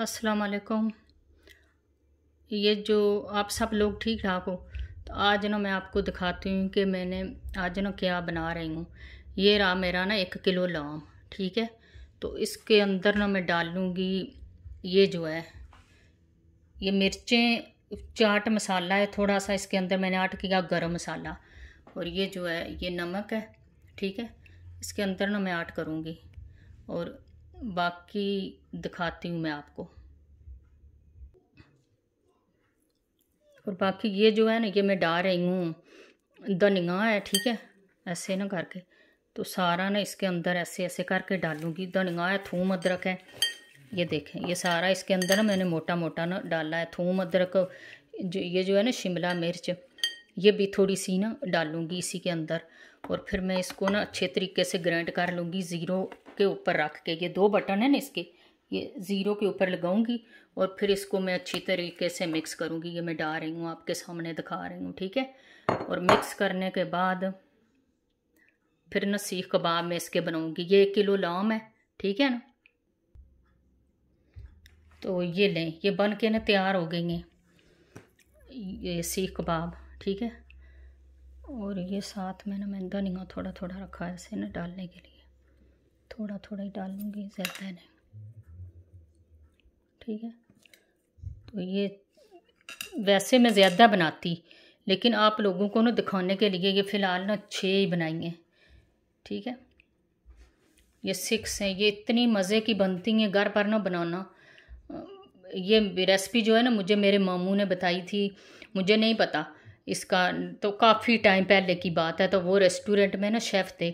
अस्सलाम वालेकुम ये जो आप सब लोग ठीक ठाक हो तो आज ना मैं आपको दिखाती हूँ कि मैंने आज ना क्या बना रही हूँ ये रहा मेरा ना एक किलो लाम ठीक है तो इसके अंदर ना मैं डालूँगी ये जो है ये मिर्चें चाट मसाला है थोड़ा सा इसके अंदर मैंने आट किया गरम मसाला और ये जो है ये नमक है ठीक है इसके अंदर ना मैं आट करूँगी और बाकी दिखाती हूँ मैं आपको और बाकी ये जो है ना ये मैं डाल रही हूँ धनिया है ठीक है ऐसे ना करके तो सारा ना इसके अंदर ऐसे ऐसे करके डालूंगी धनिया है थूम अदरक है ये देखें ये सारा इसके अंदर ना मैंने मोटा मोटा ना डाला है थूम अदरक जो ये जो है ना शिमला मिर्च ये भी थोड़ी सी ना डालूंगी इसी के अंदर और फिर मैं इसको ना अच्छे तरीके से ग्राइंड कर लूँगी ज़ीरो के ऊपर रख के ये दो बटन है ना इसके ये ज़ीरो के ऊपर लगाऊंगी और फिर इसको मैं अच्छी तरीके से मिक्स करूंगी ये मैं डाल रही हूँ आपके सामने दिखा रही हूँ ठीक है और मिक्स करने के बाद फिर ना सीख कबाब में इसके बनाऊंगी ये एक किलो लाम है ठीक है ना तो ये लें ये बन के ना तैयार हो गई हैं ये सीख कबाब ठीक है और ये साथ में ना मैं धनिया थोड़ा थोड़ा रखा है इसे ना डालने के लिए थोड़ा थोड़ा ही डालूँगी ज़्यादा नहीं ठीक है तो ये वैसे मैं ज़्यादा बनाती लेकिन आप लोगों को ना दिखाने के लिए ये फ़िलहाल ना छः ही बनाई हैं ठीक है ये सिक्स हैं ये इतनी मज़े की बनती हैं घर पर ना बनाना ये रेसिपी जो है ना मुझे मेरे मामू ने बताई थी मुझे नहीं पता इसका तो काफ़ी टाइम पहले की बात है तो वो रेस्टोरेंट में ना शेफ़ थे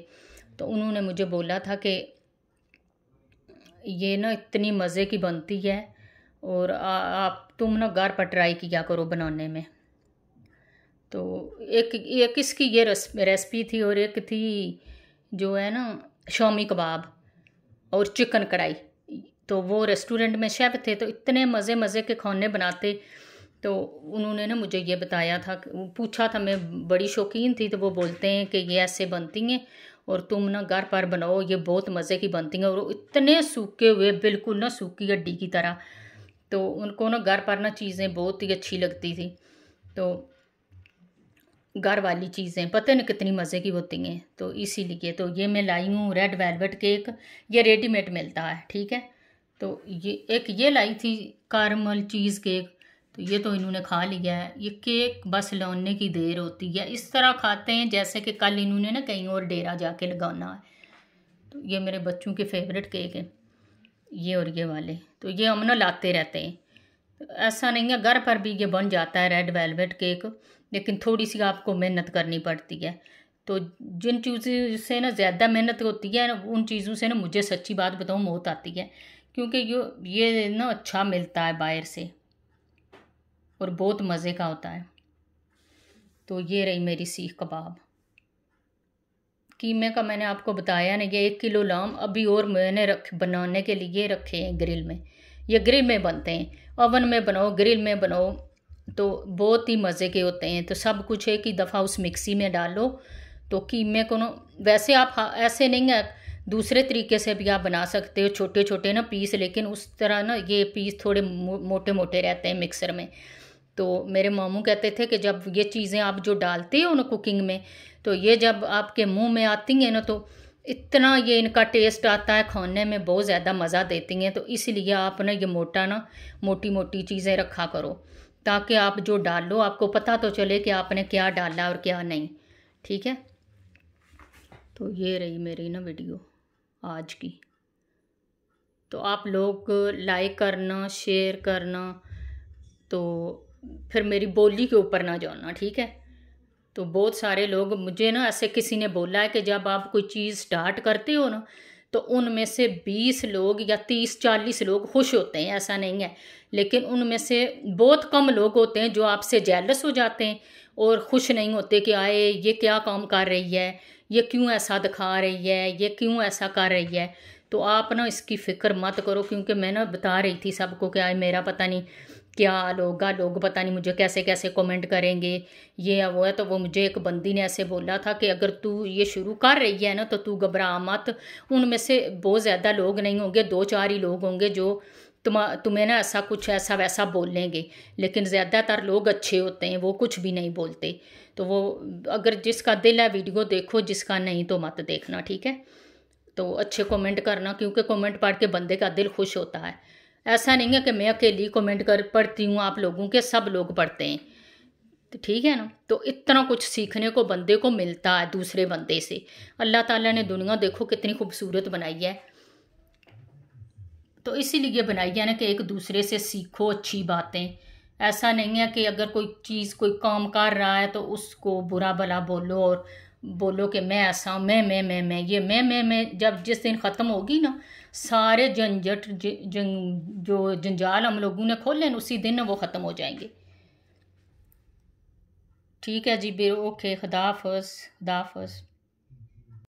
तो उन्होंने मुझे बोला था कि ये ना इतनी मज़े की बनती है और आ, आप तुम ना घर पर ट्राई किया करो बनाने में तो एक एक इसकी ये रेसिपी थी और एक थी जो है ना शामी कबाब और चिकन कढ़ाई तो वो रेस्टोरेंट में शेफ थे तो इतने मज़े मज़े के खाने बनाते तो उन्होंने ना मुझे ये बताया था पूछा था मैं बड़ी शौकीन थी तो वो बोलते हैं कि ये ऐसे बनती हैं और तुम ना घर पर बनाओ ये बहुत मज़े की बनती हैं और इतने सूखे हुए बिल्कुल ना सूखी हड्डी की तरह तो उनको ना घर पर ना चीज़ें बहुत ही अच्छी लगती थी तो घर वाली चीज़ें पता नहीं कितनी मज़े की होती हैं तो इसीलिए तो ये मैं लाई हूँ रेड वेलवेट केक ये रेडीमेड मिलता है ठीक है तो ये एक ये लाई थी कारमल चीज़ केक तो ये तो इन्होंने खा लिया है ये केक बस लौने की देर होती है इस तरह खाते हैं जैसे कि कल इन्होंने ना कहीं और डेरा जाके लगाना है तो ये मेरे बच्चों के फेवरेट केक हैं ये और ये वाले तो ये हम ना लाते रहते हैं तो ऐसा नहीं है घर पर भी ये बन जाता है रेड वेलवेट केक लेकिन थोड़ी सी आपको मेहनत करनी पड़ती है तो जिन चीज़ों से ना ज़्यादा मेहनत होती है उन चीज़ों से ना मुझे सच्ची बात बताऊँ मौत आती है क्योंकि ये ये ना अच्छा मिलता है बाहर से और बहुत मज़े का होता है तो ये रही मेरी सीख कबाब कीमे का मैंने आपको बताया ना ये एक किलो लाम अभी और मैंने रख बनाने के लिए रखे हैं ग्रिल में ये ग्रिल में बनते हैं ओवन में बनाओ ग्रिल में बनाओ तो बहुत ही मज़े के होते हैं तो सब कुछ एक ही दफ़ा उस मिक्सी में डालो तो कीमे को ना वैसे आप ऐसे नहीं है दूसरे तरीके से भी आप बना सकते हो छोटे छोटे ना पीस लेकिन उस तरह ना ये पीस थोड़े मोटे मोटे रहते हैं मिक्सर में तो मेरे मामू कहते थे कि जब ये चीज़ें आप जो डालते हो ना कुकिंग में तो ये जब आपके मुंह में आती हैं ना तो इतना ये इनका टेस्ट आता है खाने में बहुत ज़्यादा मज़ा देती हैं तो इसलिए आप ना ये मोटा ना मोटी मोटी चीज़ें रखा करो ताकि आप जो डालो आपको पता तो चले कि आपने क्या डाला और क्या नहीं ठीक है तो ये रही मेरी ना वीडियो आज की तो आप लोग लाइक करना शेयर करना तो फिर मेरी बोली के ऊपर ना जाना ठीक है तो बहुत सारे लोग मुझे ना ऐसे किसी ने बोला है कि जब आप कोई चीज़ स्टार्ट करते हो ना तो उनमें से बीस लोग या तीस चालीस लोग खुश होते हैं ऐसा नहीं है लेकिन उनमें से बहुत कम लोग होते हैं जो आपसे जेलस हो जाते हैं और खुश नहीं होते कि आए ये क्या काम कर रही है ये क्यों ऐसा दिखा रही है ये क्यों ऐसा कर रही है तो आप ना इसकी फ़िक्र मत करो क्योंकि मैं ना बता रही थी सबको कि आए मेरा पता नहीं क्या लोगा लोग पता नहीं मुझे कैसे कैसे कमेंट करेंगे ये है वो है तो वो मुझे एक बंदी ने ऐसे बोला था कि अगर तू ये शुरू कर रही है ना तो तू घबरा मत उनमें से बहुत ज़्यादा लोग नहीं होंगे दो चार ही लोग होंगे जो तुम तुम्हें ना ऐसा कुछ ऐसा वैसा बोलेंगे लेकिन ज़्यादातर लोग अच्छे होते हैं वो कुछ भी नहीं बोलते तो वो अगर जिसका दिल है वीडियो देखो जिसका नहीं तो मत देखना ठीक है तो अच्छे कमेंट करना क्योंकि कमेंट पढ़ के बंदे का दिल खुश होता है ऐसा नहीं है कि मैं अकेली कमेंट कर पढ़ती हूँ आप लोगों के सब लोग पढ़ते हैं तो ठीक है ना तो इतना कुछ सीखने को बंदे को मिलता है दूसरे बंदे से अल्लाह ताला ने दुनिया देखो कितनी खूबसूरत बनाई है तो इसीलिए बनाई है ना कि एक दूसरे से सीखो अच्छी बातें ऐसा नहीं है कि अगर कोई चीज़ कोई काम कर रहा है तो उसको बुरा भला बोलो और बोलो कि मैं ऐसा मैं मैं मैं मैं ये मैं मैं मैं जब जिस दिन ख़त्म होगी ना सारे झंझट जो जंजाल हम लोगों ने खोले उसी दिन वो ख़त्म हो जाएंगे ठीक है जी बे ओके खुदाफ़ खुदाफ़